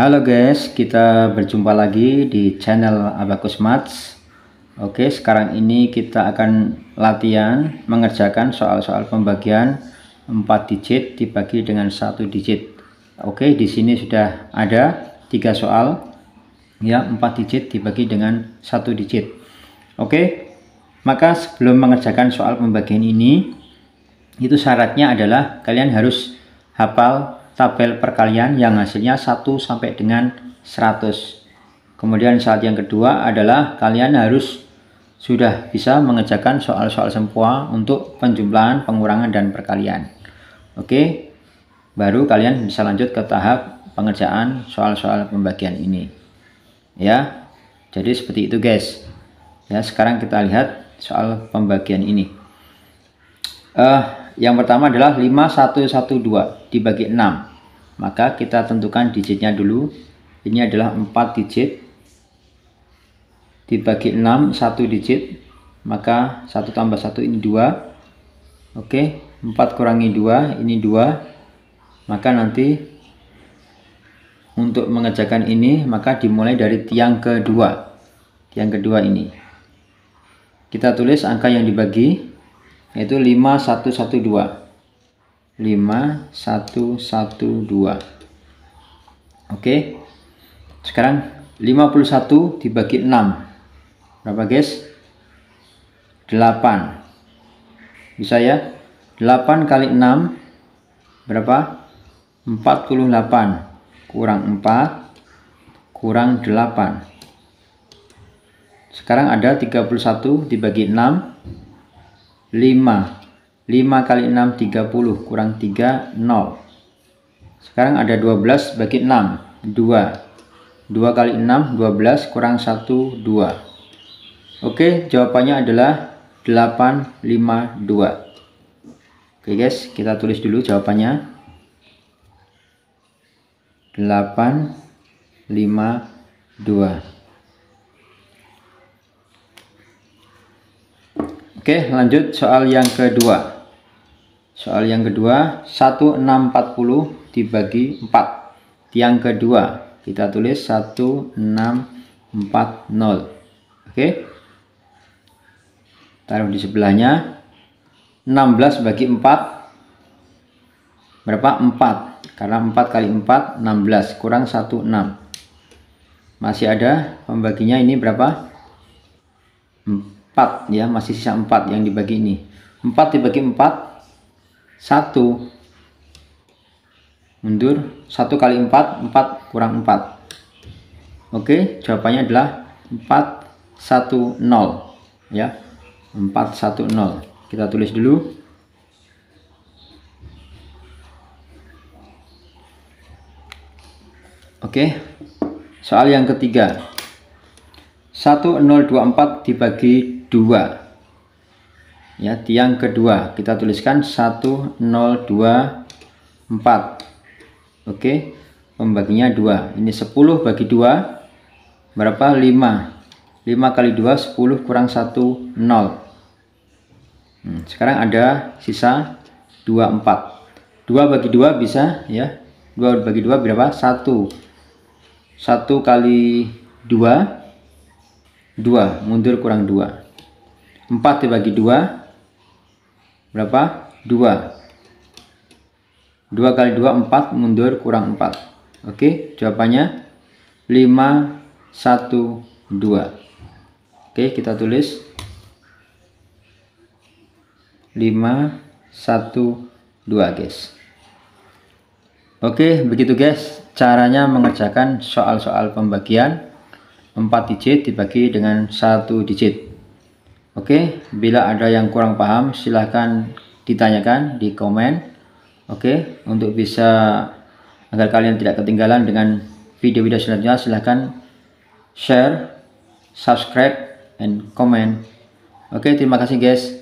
Halo guys, kita berjumpa lagi di channel Abacus Maths. Oke, sekarang ini kita akan latihan mengerjakan soal-soal pembagian 4 digit dibagi dengan satu digit. Oke, di sini sudah ada tiga soal ya 4 digit dibagi dengan satu digit. Oke. Maka sebelum mengerjakan soal pembagian ini itu syaratnya adalah kalian harus hafal tabel perkalian yang hasilnya 1 sampai dengan 100. Kemudian saat yang kedua adalah kalian harus sudah bisa mengerjakan soal-soal sempua untuk penjumlahan, pengurangan, dan perkalian. Oke, baru kalian bisa lanjut ke tahap pengerjaan soal-soal pembagian ini. Ya, jadi seperti itu guys. Ya, sekarang kita lihat soal pembagian ini. Uh, yang pertama adalah 5112 dibagi 6 maka kita tentukan digitnya dulu ini adalah 4 digit dibagi 6 1 digit maka 1 tambah 1 ini 2 oke 4 kurangi 2 ini 2 maka nanti untuk mengerjakan ini maka dimulai dari tiang kedua tiang kedua ini kita tulis angka yang dibagi yaitu 5112 5112 oke sekarang 51 dibagi 6 berapa guys 8 bisa ya 8 kali 6 berapa 48 kurang 4 kurang 8 sekarang ada 31 dibagi 6 5 5 kali 6 30 kurang 3 0 sekarang ada 12 bagi 6 2 2 kali 6 12 kurang 1 2 oke jawabannya adalah 852 oke guys kita tulis dulu jawabannya 852 Oke, lanjut soal yang kedua. Soal yang kedua, 1640 dibagi 4. Yang kedua, kita tulis 1640. Oke. Taruh di sebelahnya. 16 bagi 4 berapa? 4. Karena 4 kali 4 16 kurang 16. Masih ada pembaginya ini berapa? 4 ya, masih sisa 4 yang dibagi ini. 4 dibagi 4 satu mundur satu kali empat empat kurang empat Oke jawabannya adalah empat satu nol ya empat satu nol kita tulis dulu Oke soal yang ketiga 1024 dibagi 2 ya tiang kedua kita tuliskan 1024 oke pembaginya 2 ini 10 bagi 2 berapa 5 5 kali 2 10 kurang 1 0 hmm, sekarang ada sisa 24 2 bagi 2 bisa ya 2 bagi 2 berapa 1 1 kali 2 2 mundur kurang 2 4 dibagi 2 berapa 2 2 kali 2 4 mundur kurang 4 oke jawabannya 5 1 2 oke kita tulis 5 1 2 guys Oke, begitu guys caranya mengerjakan soal-soal pembagian 4 digit dibagi dengan 1 digit. Oke, bila ada yang kurang paham silahkan ditanyakan di komen. Oke, untuk bisa agar kalian tidak ketinggalan dengan video-video selanjutnya silahkan share, subscribe, and comment. Oke, terima kasih guys.